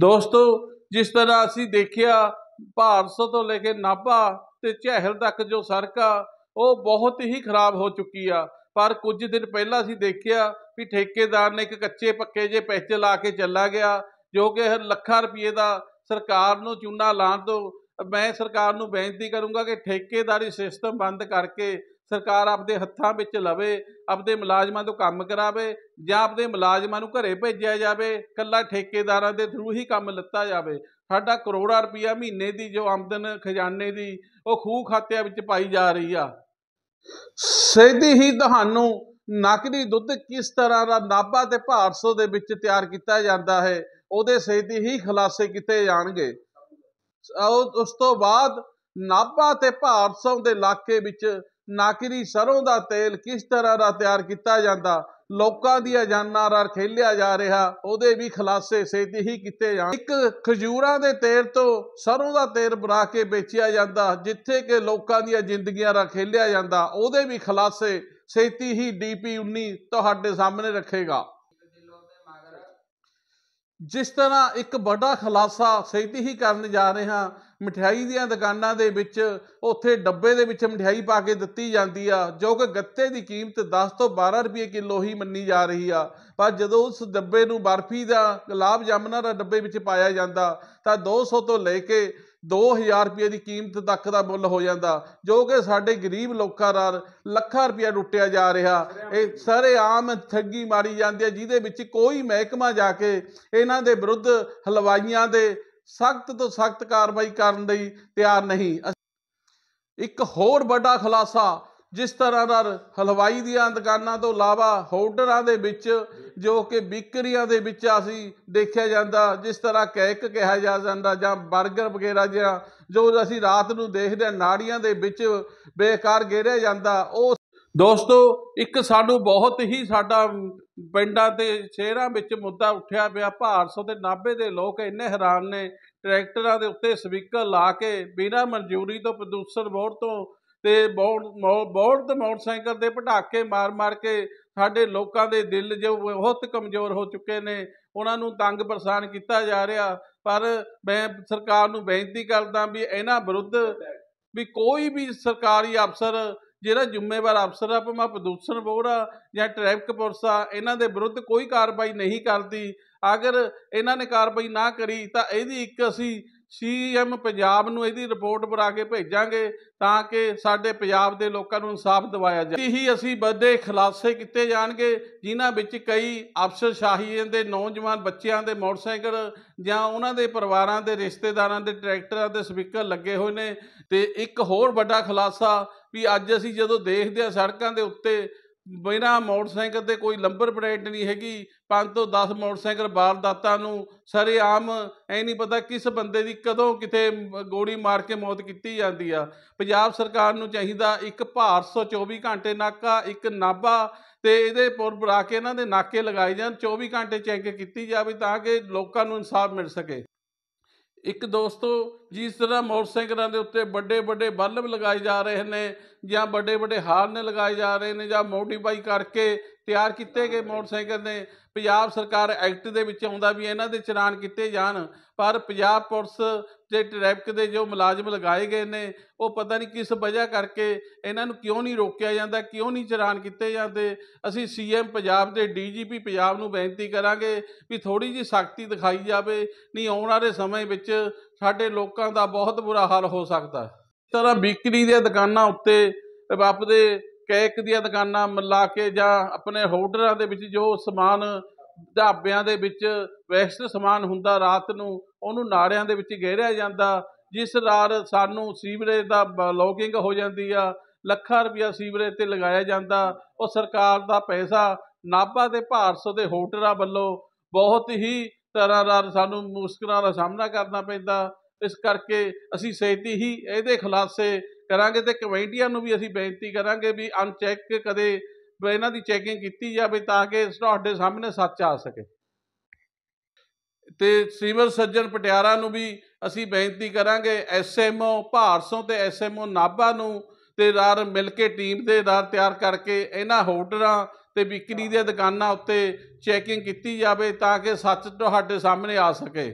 ਦੋਸਤੋ ਜਿਸ ਤਰ੍ਹਾਂ ਅਸੀਂ ਦੇਖਿਆ ਭਾਰਸੋ ਤੋਂ ਲੈ ਕੇ ਨਾਭਾ ਤੇ ਚਹਿਲ ਤੱਕ ਜੋ ਸੜਕ ਆ ਉਹ ਬਹੁਤ ਹੀ ਖਰਾਬ ਹੋ ਚੁੱਕੀ ਆ ਪਰ ਕੁਝ ਦਿਨ ਪਹਿਲਾਂ ਅਸੀਂ ਦੇਖਿਆ ਵੀ ਠੇਕੇਦਾਰ ਨੇ ਇੱਕ ਕੱਚੇ ਪੱਕੇ ਜੇ ਪੈਸੇ ਲਾ ਕੇ ਚੱਲਾ ਗਿਆ ਜੋ ਕਿ ਲੱਖਾਂ ਰੁਪਏ ਦਾ ਸਰਕਾਰ ਨੂੰ ਚੂਨਾ ਲਾਣ ਤੋਂ ਮੈਂ ਸਰਕਾਰ ਨੂੰ ਬੇਨਤੀ ਕਰੂੰਗਾ ਕਿ ਠੇਕੇਦਾਰੀ ਸਿਸਟਮ ਬੰਦ ਕਰਕੇ ਸਰਕਾਰ ਆਪਦੇ ਹੱਥਾਂ ਵਿੱਚ ਲਵੇ ਆਪਦੇ ਮੁਲਾਜ਼ਮਾਂ ਤੋਂ ਕੰਮ ਕਰਾਵੇ ਜਾਂ ਆਪਦੇ ਮੁਲਾਜ਼ਮਾਂ ਨੂੰ ਘਰੇ ਭੇਜਿਆ ਜਾਵੇ ਕੱਲਾ ਠੇਕੇਦਾਰਾਂ ਦੇ ਥਰੂ ਹੀ ਕੰਮ ਲੱਤਾ ਜਾਵੇ ਸਾਡਾ ਕਰੋੜਾਂ ਰੁਪਇਆ ਮਹੀਨੇ ਦੀ ਜੋ ਆਮਦਨ ਖਜ਼ਾਨੇ ਦੀ ਉਹ ਖੂਹ ਖਾਤਿਆਂ ਵਿੱਚ ਪਾਈ ਜਾ ਰਹੀ ਆ ਸਿੱਧੀ ਹੀ ਤੁਹਾਨੂੰ ਨਕਲੀ ਦੁੱਧ ਕਿਸ ਤਰ੍ਹਾਂ ਦਾ ਨਾਭਾ ਤੇ ਭਾਰਸੋ ਦੇ ਵਿੱਚ ਤਿਆਰ ਕੀਤਾ ਜਾਂਦਾ ਹੈ ਉਹਦੇ ਸਿੱਧੀ ਹੀ ਖਲਾਸੇ ਕੀਤੇ ਜਾਣਗੇ ਉਸ ਤੋਂ ਬਾਅਦ ਨਾਭਾ ਤੇ ਭਾਰਸੋ ਦੇ ਇਲਾਕੇ ਵਿੱਚ ਨਾਕਰੀ ਸਰੋਂ ਦਾ ਤੇਲ ਕਿਸ ਤਰ੍ਹਾਂ ਦਾ ਤਿਆਰ ਕੀਤਾ ਜਾਂਦਾ ਲੋਕਾਂ ਦੀਆਂ ਜਾਨਾਂ ਨਾਲ ਖੇਲਿਆ ਜਾ ਰਿਹਾ ਉਹਦੇ ਵੀ ਖਲਾਸੇ ਸੇਤੀ ਹੀ ਕੀਤੇ ਜਾਂ ਇੱਕ ਖਜੂਰਾਂ ਦੇ ਤੇਲ ਤੋਂ ਸਰੋਂ ਦਾ ਤੇਲ ਬਣਾ ਕੇ ਵੇਚਿਆ ਜਾਂਦਾ ਜਿੱਥੇ ਕਿ ਲੋਕਾਂ ਦੀਆਂ ਜ਼ਿੰਦਗੀਆਂ ਨਾਲ ਖੇਲਿਆ ਜਾਂਦਾ ਉਹਦੇ ਵੀ ਖਲਾਸੇ ਸੇਤੀ ਹੀ ਡੀਪੀ 19 ਤੁਹਾਡੇ ਸਾਹਮਣੇ ਰੱਖੇਗਾ ਜਿਸ ਤਰ੍ਹਾਂ ਇੱਕ ਵੱਡਾ ਖਲਾਸਾ ਸਿੱਧੀ ਹੀ ਕਰਨ ਜਾ ਰਹੇ ਹਾਂ ਮਠਿਆਈ ਦੀਆਂ ਦੁਕਾਨਾਂ ਦੇ ਵਿੱਚ ਉੱਥੇ ਡੱਬੇ ਦੇ ਵਿੱਚ ਮਠਿਆਈ ਪਾ ਕੇ ਦਿੱਤੀ ਜਾਂਦੀ ਆ ਜੋ ਕਿ ਗੱਤੇ ਦੀ ਕੀਮਤ 10 ਤੋਂ 12 ਰੁਪਏ ਕਿਲੋ ਹੀ ਮੰਨੀ ਜਾ ਰਹੀ ਆ ਪਰ ਜਦੋਂ ਉਸ ਡੱਬੇ ਨੂੰ ਬਰਫੀ ਦਾ ਗੁਲਾਬ ਜਾਮਨਾਂ ਦਾ ਡੱਬੇ ਵਿੱਚ ਪਾਇਆ ਜਾਂਦਾ ਤਾਂ 200 ਤੋਂ ਲੈ ਕੇ 2000 ਰੁਪਏ ਦੀ ਕੀਮਤ ਤੱਕ ਦਾ ਮੁੱਲ ਹੋ ਜਾਂਦਾ ਜੋ ਕਿ ਸਾਡੇ ਗਰੀਬ ਲੋਕਾਂ ਨਾਲ ਲੱਖਾਂ ਰੁਪਏ ਲੁੱਟਿਆ ਜਾ ਰਿਹਾ ਇਹ ਸਾਰੇ ਆਮ ਠੱਗੀ ਮਾਰੀ ਜਾਂਦੀ ਹੈ ਜਿਹਦੇ ਵਿੱਚ ਕੋਈ ਮਹਿਕਮਾ ਜਾ ਕੇ ਇਹਨਾਂ ਦੇ ਵਿਰੁੱਧ ਹਲਵਾਈਆਂ ਦੇ ਸਖਤ ਤੋਂ ਸਖਤ ਕਾਰਵਾਈ ਕਰਨ ਲਈ ਤਿਆਰ ਨਹੀਂ ਇੱਕ ਹੋਰ ਵੱਡਾ ਖੁਲਾਸਾ ਜਿਸ ਤਰ੍ਹਾਂ ਨਾਲ ਹਲਵਾਈ ਦੀਆਂ ਦੁਕਾਨਾਂ ਤੋਂ ਇਲਾਵਾ ਹੋਟਲਾਂ ਦੇ ਵਿੱਚ ਜੋ ਕਿ ਬਿਕਰੀਆਂ ਦੇ ਵਿੱਚ ਅਸੀਂ ਦੇਖਿਆ ਜਾਂਦਾ ਜਿਸ ਤਰ੍ਹਾਂ ਕੇਕ ਕਿਹਾ ਜਾ ਜਾਂਦਾ ਜਾਂ 버ਗਰ ਵਗੈਰਾ ਜਿਹਾ ਜੋ ਅਸੀਂ ਰਾਤ ਨੂੰ ਦੇਖਦੇ ਆ ਨਾੜੀਆਂ ਦੇ ਵਿੱਚ ਬੇਕਾਰ ਗੇਰਿਆ ਜਾਂਦਾ ਉਹ ਦੋਸਤੋ ਇੱਕ ਸਾਨੂੰ ਬਹੁਤ ਹੀ ਸਾਡਾ ਪਿੰਡਾਂ ਤੇ ਸ਼ਹਿਰਾਂ ਵਿੱਚ ਮੁੱਦਾ ਉੱਠਿਆ ਪਿਆ ਭਾਰਸੋ ਤੇ ਨਾਭੇ ਦੇ ਲੋਕ ਇੰਨੇ ਹੈਰਾਨ ਨੇ ਟਰੈਕਟਰਾਂ ਦੇ ਉੱਤੇ ਸਪੀਕਰ ਲਾ ਕੇ ਬਿਨਾਂ ਮਨਜ਼ੂਰੀ ਤੋਂ ਪ੍ਰਦੂਸ਼ਣ ਬੋਰਡ ਤੋਂ ਤੇ ਬਹੁਤ ਬਹੁਤ ਮੋਟਰਸਾਈਕਲ ਦੇ ਪਟਾਕੇ ਮਾਰ-ਮਾਰ ਕੇ ਸਾਡੇ ਲੋਕਾਂ ਦੇ ਦਿਲ ਜੋ ਬਹੁਤ ਕਮਜ਼ੋਰ ਹੋ ਚੁੱਕੇ ਨੇ ਉਹਨਾਂ ਨੂੰ ਤੰਗ ਪਰੇਸ਼ਾਨ ਕੀਤਾ ਜਾ ਰਿਹਾ ਪਰ ਮੈਂ ਸਰਕਾਰ ਨੂੰ ਬੇਨਤੀ ਕਰਦਾ ਵੀ ਇਹਨਾਂ ਵਿਰੁੱਧ ਵੀ ਕੋਈ ਵੀ ਸਰਕਾਰੀ ਅਫਸਰ ਜਿਹੜਾ ਜ਼ਿੰਮੇਵਾਰ ਅਫਸਰ ਆ ਭਾਵੇਂ ਪ੍ਰਦੂਸ਼ਣ ਬੋਰਡ ਆ ਜਾਂ ਟ੍ਰੈਫਿਕ ਪੁਲਿਸ ਆ ਇਹਨਾਂ ਦੇ ਵਿਰੁੱਧ ਕੋਈ ਕਾਰਵਾਈ ਨਹੀਂ ਕਰਦੀ ਅਗਰ ਇਹਨਾਂ ਨੇ ਕਾਰਵਾਈ ਨਾ ਕਰੀ ਤਾਂ ਇਹਦੀ ਇੱਕ ਅਸੀਂ ਸੀਐਮ ਪੰਜਾਬ ਨੂੰ ਇਹਦੀ ਰਿਪੋਰਟ ਬਣਾ ਕੇ ਭੇਜਾਂਗੇ ਤਾਂ ਕਿ ਸਾਡੇ ਪੰਜਾਬ ਦੇ ਲੋਕਾਂ ਨੂੰ ਇਨਸਾਫ ਦਿਵਾਇਆ ਜਾਵੇ ਇਹੀ ਅਸੀਂ ਵੱਡੇ ਖਲਾਸੇ ਕੀਤੇ ਜਾਣਗੇ ਜਿਨ੍ਹਾਂ ਵਿੱਚ ਕਈ ਅਫਸਰ ਸ਼ਾਹੀਆਂ ਦੇ ਨੌਜਵਾਨ ਬੱਚਿਆਂ ਦੇ ਮੋਟਰਸਾਈਕਲ ਜਾਂ ਉਹਨਾਂ ਦੇ ਪਰਿਵਾਰਾਂ ਦੇ ਰਿਸ਼ਤੇਦਾਰਾਂ ਦੇ ਟਰੈਕਟਰਾਂ ਦੇ ਸਪੀਕਰ ਲੱਗੇ ਹੋਏ ਨੇ ਤੇ ਇੱਕ ਹੋਰ ਵੱਡਾ ਖਲਾਸਾ ਵੀ ਅੱਜ ਅਸੀਂ ਜਦੋਂ ਦੇਖਦੇ ਆ ਸੜਕਾਂ ਦੇ ਉੱਤੇ ਬਿਨਾ ਮੋਟਰਸਾਈਕਲ ਤੇ ਕੋਈ ਲੰਬਰ ਪਲੇਟ ਨਹੀਂ ਹੈਗੀ 5 ਤੋਂ 10 ਮੋਟਰਸਾਈਕਲ ਦਾਤਾ ਨੂੰ ਆਮ ਐ ਨਹੀਂ ਪਤਾ ਕਿਸ ਬੰਦੇ ਦੀ ਕਦੋਂ ਕਿਤੇ ਗੋਲੀ ਮਾਰ ਕੇ ਮੌਤ ਕੀਤੀ ਜਾਂਦੀ ਆ ਪੰਜਾਬ ਸਰਕਾਰ ਨੂੰ ਚਾਹੀਦਾ ਇੱਕ ਭਾਰ 124 ਘੰਟੇ ਨਾਕਾ ਇੱਕ ਨਾਬਾ ਤੇ ਇਹਦੇ ਪੁਰ ਬਰਾ ਕੇ ਇਹਨਾਂ ਦੇ ਨਾਕੇ ਲਗਾਏ ਜਾਣ 24 ਘੰਟੇ ਚੈੱਕ ਕੀਤੀ ਜਾਵੇ ਤਾਂ ਕਿ ਲੋਕਾਂ ਨੂੰ ਇਨਸਾਫ ਮਿਲ ਸਕੇ ਇੱਕ ਦੋਸਤੋ ਜਿਸ ਤਰ੍ਹਾਂ ਮੋਟਰਸਾਈਕਲਾਂ ਦੇ ਉੱਤੇ ਵੱਡੇ ਵੱਡੇ ਬੱਲਬ ਲਗਾਏ ਜਾ ਰਹੇ ਨੇ ਜਾਂ ਵੱਡੇ ਵੱਡੇ ਹਾਰਨ ਲਗਾਏ ਜਾ ਰਹੇ ਨੇ ਜਾਂ ਮੋਡੀਫਾਈ ਕਰਕੇ ਤਿਆਰ ਕੀਤੇ ਗਏ ਮੋਟਰਸਾਈਕਲ ਨੇ ਪੰਜਾਬ ਸਰਕਾਰ ਐਕਟ ਦੇ ਵਿੱਚ ਆਉਂਦਾ ਵੀ ਇਹਨਾਂ ਦੇ ਚਲਾਨ ਕੀਤੇ ਜਾਣ ਪਰ ਪੰਜਾਬ ਪੁਲਿਸ ਤੇ ਟ੍ਰੈਫਿਕ ਦੇ ਜੋ ਮੁਲਾਜ਼ਮ ਲਗਾਏ ਗਏ ਨੇ ਉਹ ਪਤਾ ਨਹੀਂ ਕਿਸ ਵਜ੍ਹਾ ਕਰਕੇ ਇਹਨਾਂ ਨੂੰ ਕਿਉਂ ਨਹੀਂ ਰੋਕਿਆ ਜਾਂਦਾ ਕਿਉਂ ਨਹੀਂ ਚਲਾਨ ਕੀਤੇ ਜਾਂਦੇ ਅਸੀਂ ਸੀਐਮ ਪੰਜਾਬ ਦੇ ਡੀਜੀਪੀ ਪੰਜਾਬ ਨੂੰ ਬੇਨਤੀ ਕਰਾਂਗੇ ਵੀ ਥੋੜੀ ਜੀ ਸਖਤੀ ਦਿਖਾਈ ਜਾਵੇ ਨਹੀਂ ਆਉਣ ਵਾਲੇ ਸਮੇਂ ਵਿੱਚ ਸਾਡੇ ਲੋਕਾਂ ਦਾ ਬਹੁਤ ਬੁਰਾ ਹਾਲ ਹੋ ਸਕਦਾ ਇਸ ਤਰ੍ਹਾਂ ਵਿਕਰੀ ਦੀਆਂ ਦੁਕਾਨਾਂ ਉੱਤੇ ਬਾਪ ਦੇ ਕੇਕ ਦੀਆਂ ਦੁਕਾਨਾਂ ਮਿਲਾ ਕੇ ਜਾਂ ਆਪਣੇ ਹੋਟਲਾਂ ਦੇ ਵਿੱਚ ਜੋ ਸਮਾਨ ਢਾਬਿਆਂ ਦੇ ਵਿੱਚ ਵੈਸਟ ਸਮਾਨ ਹੁੰਦਾ ਰਾਤ ਨੂੰ ਉਹਨੂੰ ਨਾਰਿਆਂ ਦੇ ਵਿੱਚ ਗਹਿਰਿਆ ਜਾਂਦਾ ਜਿਸ ਨਾਲ ਸਾਨੂੰ ਸੀਵਰੇਜ ਦਾ ਲੌਗਿੰਗ ਹੋ ਜਾਂਦੀ ਆ ਲੱਖਾਂ ਰੁਪਇਆ ਸੀਵਰੇਜ ਤੇ ਲਗਾਇਆ ਜਾਂਦਾ ਉਹ ਸਰਕਾਰ ਦਾ ਪੈਸਾ ਨਾਭਾ ਤੇ ਭਾਰਸੋ ਦੇ ਹੋਟਲਾਂ ਵੱਲੋਂ ਬਹੁਤ ਹੀ ਤਰ੍ਹਾਂ ਨਾਲ ਸਾਨੂੰ ਮੁਸ਼ਕਲਾਂ ਦਾ ਸਾਹਮਣਾ ਕਰਨਾ ਪੈਂਦਾ ਇਸ ਕਰਕੇ ਅਸੀਂ ਸੇਤੀ ਹੀ ਇਹਦੇ ਖਲਾਸੇ ਕਰਾਂਗੇ ਤੇ ਕਮੇਟੀਆਂ ਨੂੰ ਵੀ ਅਸੀਂ ਬੇਨਤੀ ਕਰਾਂਗੇ ਵੀ ਅਨਚੈੱਕ ਕਦੇ ਇਹਨਾਂ ਦੀ ਚੈਕਿੰਗ ਕੀਤੀ ਜਾਵੇ ਤਾਂ ਕਿ ਤੁਹਾਡੇ ਸਾਹਮਣੇ ਸੱਚ ਆ ਸਕੇ ਤੇ ਸੀਵਰ ਸੱਜਣ ਪਟਿਆਰਾ ਨੂੰ ਵੀ ਅਸੀਂ ਬੇਨਤੀ ਕਰਾਂਗੇ ਐਸਐਮਓ ਭਾਰਸੋਂ ਤੇ ਐਸਐਮਓ ਨਾਭਾ ਨੂੰ ਤੇ ਰਾਰ ਮਿਲ ਕੇ ਟੀਮ ਦੇ ਰਾਰ ਤਿਆਰ ਕਰਕੇ ਇਹਨਾਂ ਹੋਟਲਾਂ ਤੇ ਵਿਕਰੀ ਦੀਆਂ ਦੁਕਾਨਾਂ ਉੱਤੇ ਚੈਕਿੰਗ ਕੀਤੀ ਜਾਵੇ ਤਾਂ ਕਿ ਸੱਚ ਤੁਹਾਡੇ ਸਾਹਮਣੇ ਆ ਸਕੇ